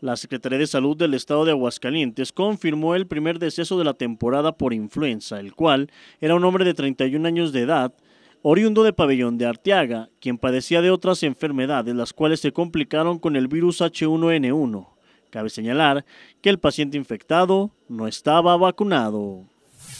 La Secretaría de Salud del Estado de Aguascalientes confirmó el primer deceso de la temporada por influenza, el cual era un hombre de 31 años de edad, oriundo de Pabellón de Arteaga, quien padecía de otras enfermedades, las cuales se complicaron con el virus H1N1. Cabe señalar que el paciente infectado no estaba vacunado.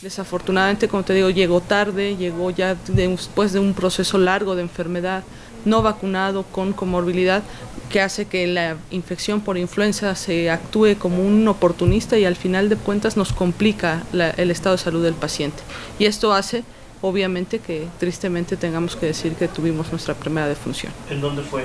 Desafortunadamente, como te digo, llegó tarde, llegó ya después de un proceso largo de enfermedad no vacunado con comorbilidad que hace que la infección por influenza se actúe como un oportunista y al final de cuentas nos complica el estado de salud del paciente. Y esto hace, obviamente, que tristemente tengamos que decir que tuvimos nuestra primera defunción. ¿En dónde fue?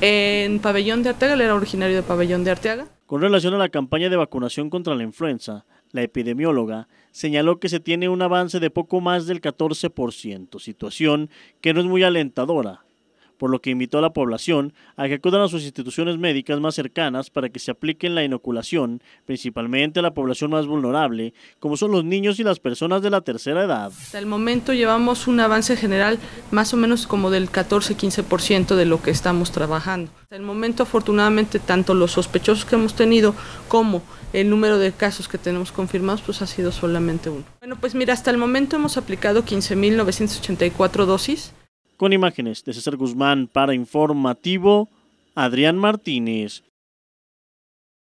En Pabellón de Arteaga, era originario de Pabellón de Arteaga. Con relación a la campaña de vacunación contra la influenza, la epidemióloga, señaló que se tiene un avance de poco más del 14%, situación que no es muy alentadora, por lo que invitó a la población a que acudan a sus instituciones médicas más cercanas para que se apliquen la inoculación, principalmente a la población más vulnerable, como son los niños y las personas de la tercera edad. Hasta el momento llevamos un avance general más o menos como del 14-15% de lo que estamos trabajando. Hasta el momento afortunadamente tanto los sospechosos que hemos tenido como el número de casos que tenemos confirmados pues ha sido solamente uno. Bueno, pues mira, hasta el momento hemos aplicado 15.984 dosis con imágenes de César Guzmán para Informativo, Adrián Martínez.